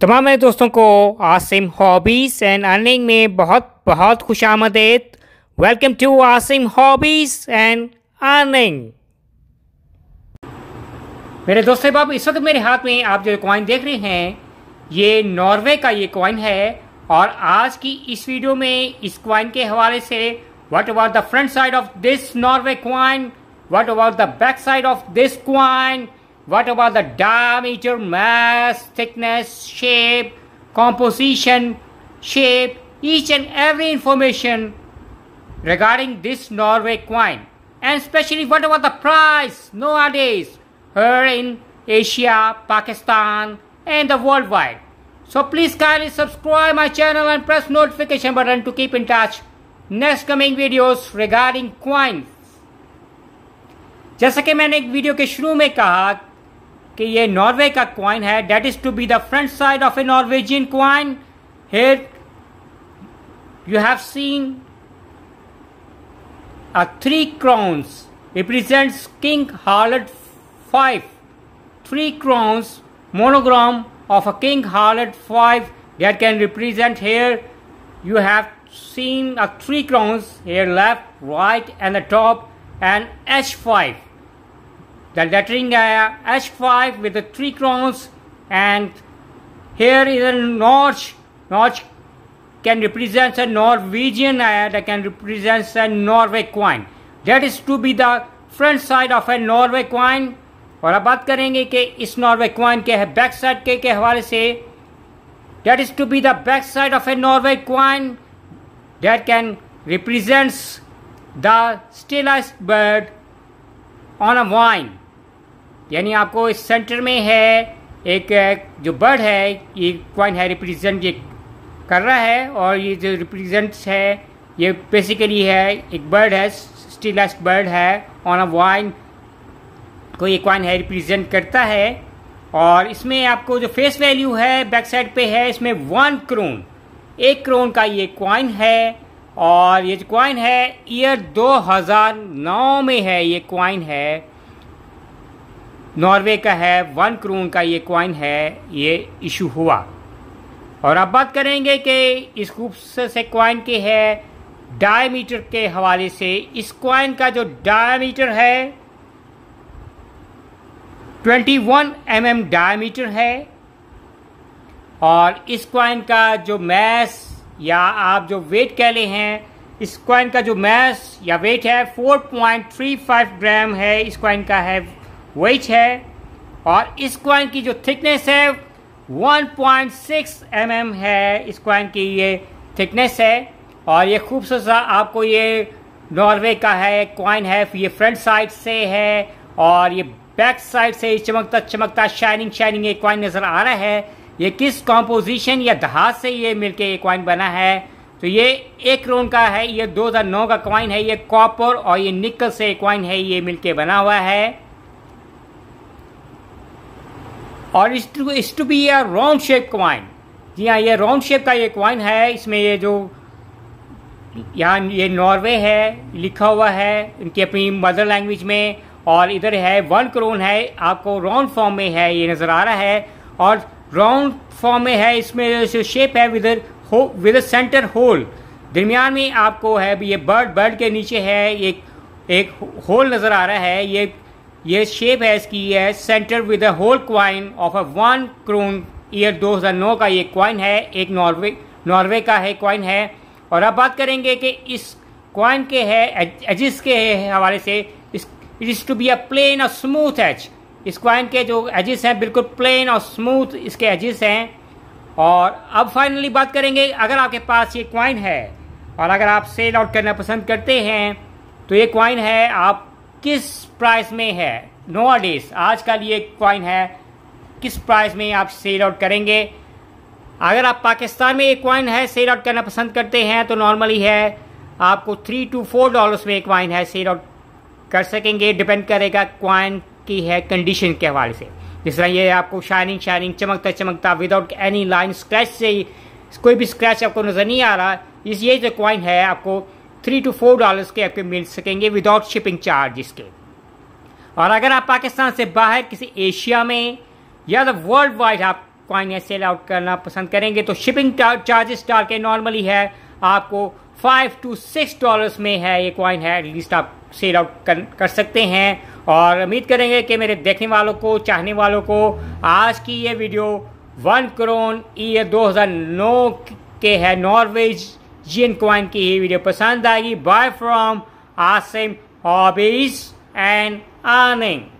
तमाम मेरे दोस्तों को आसिम हॉबीज़ एंड अर्निंग में बहुत बहुत खुश आमदेद welcome to Asim hobbies and earning मेरे दोस्त बाब इस वक्त मेरे हाथ में आप जो कॉइन देख रहे हैं ये नॉर्वे का ये कॉइन है और आज की इस वीडियो में इस कॉइन के हवाले से what about the front side of this Norway coin what about the back side of this coin What about the diameter, mass, thickness, shape, composition, shape, each and every information regarding this Norway coin? And especially what about the price nowadays here in Asia, Pakistan and the worldwide. So please kindly subscribe my channel and press notification button to keep in touch next coming videos regarding coins. जैसा कि मैंने एक video के शुरू में कहा कि ये नॉर्वे का क्वाइन है that is to be the front side of a Norwegian coin here a three crowns represents King Harald V. Three crowns monogram of a King Harald V that can represent here. You have seen a three crowns here left, right, and the top, and H5 the lettering H5 uh, with the three crowns and here is a notch. Notch can represent a Norwegian uh, that can represent a Norway coin. That is to be the front side of a Norway coin. और अब बात करेंगे कि इस Norway coin के है back side के के हवाले से that is to be the back side of a Norway coin that can represents the stylised bird on a vine यानी आपको इस सेंटर में है एक जो बर्ड है ये क्वाइन है रिप्रेजेंट ये कर रहा है और ये जो रिप्रेजेंट है ये बेसिकली है एक बर्ड है स्टीलेस्ट बर्ड है ऑन अ वाइन को ये क्वाइन है रिप्रेजेंट करता है और इसमें आपको जो फेस वैल्यू है बैक साइड पे है इसमें वन क्रोन एक क्रोन का ये क्वाइन है और ये जो क्वाइन है ईयर 2009 में है ये क्वाइन है नॉर्वे का है वन क्रून का ये क्वाइन है ये इशू हुआ और अब बात करेंगे कि इस खूबसूरत से क्वाइन के है डायमीटर के हवाले से इस क्वाइन का जो डायमीटर है 21 वन mm डायमीटर है और इस क्वाइन का जो मैस या आप जो वेट कह ले हैं इस क्वाइन का जो मैस या वेट है 4.35 ग्राम है इस क्वाइन का है वेट है और इस क्वाइन की जो थिकनेस है 1.6 पॉइंट mm है इस क्वाइन की ये थिकनेस है और ये खूबसूरत सा आपको ये नॉर्वे का है क्वाइन है ये फ्रंट साइड से है और ये बैक साइड से चमकता चमकता शाइनिंग शाइनिंग ये क्वाइन नज़र आ रहा है ये किस कॉम्पोजिशन या दहाज से ये मिलके ये क्वाइन बना है तो ये एक रोन का है ये 2009 का क्वाइन है ये कॉपर और ये निकल से क्वाइन है ये मिलके बना हुआ है और इस टू बी ये राउंड शेप क्वाइन जी हाँ ये राउंड शेप का ये क्वाइन है इसमें ये जो यहाँ ये नॉर्वे है लिखा हुआ है इनकी अपनी मदर लैंग्वेज में और इधर है वन क्रोन है आपको राउंड फॉर्म में है ये नज़र आ रहा है और राउंड फॉर्म में है इसमें जो शेप है विद हो विद सेंटर होल दरमियान में आपको है ये बर्ड बर्ड के नीचे है एक एक होल नज़र आ रहा है ये ये शेप है इसकी है centre with a hole coin of a one krone year 2009 का ये क्वाइन है एक नॉर्वे नॉर्वे का है क्वाइन है और अब बात करेंगे कि इस क्वाइन के है एजिस के हवाले से it is to be a plane और स्मूथ एच क्वाइन के जो एजिस हैं बिल्कुल प्लेन और स्मूथ इसके एजिस हैं और अब फाइनली बात करेंगे अगर आपके पास ये क्वाइन है और अगर आप सेल आउट करना पसंद करते हैं तो ये क्वाइन है आप किस प्राइस में है नो डेज आज का ये क्वाइन है किस प्राइस में आप सेल आउट करेंगे अगर आप पाकिस्तान में एक क्वाइन है सेल आउट करना पसंद करते हैं तो नॉर्मली है आपको थ्री टू फोर डॉलर्स में एक क्वाइन है सेल आउट कर सकेंगे डिपेंड करेगा क्वाइन की है कंडीशन के हवाले से जिस तरह ये आपको शाइनिंग शाइनिंग चमकता चमकता विदाउट एनी लाइन स्क्रैच से ही कोई भी स्क्रैच आपको नज़र नहीं आ रहा इस ये जो क्वाइन है आपको थ्री टू फोर डॉलर्स के आपके मिल सकेंगे विदाउट शिपिंग चार्ज इसके और अगर आप पाकिस्तान से बाहर किसी एशिया में या तो वर्ल्ड वाइड आप क्वाइन या सेल आउट करना पसंद करेंगे तो शिपिंग चार्जेस डाल के नॉर्मली है आपको फाइव टू सिक्स डॉलर्स में है ये क्वाइन है एटलीस्ट आप सेल आउट कर, कर सकते हैं और उम्मीद करेंगे कि मेरे देखने वालों को चाहने वालों को आज की ये वीडियो वन करोन ईयर दो के है नॉर्वेजियन क्वाइन की ये वीडियो पसंद आएगी bye from Asim hobbies and आनिंग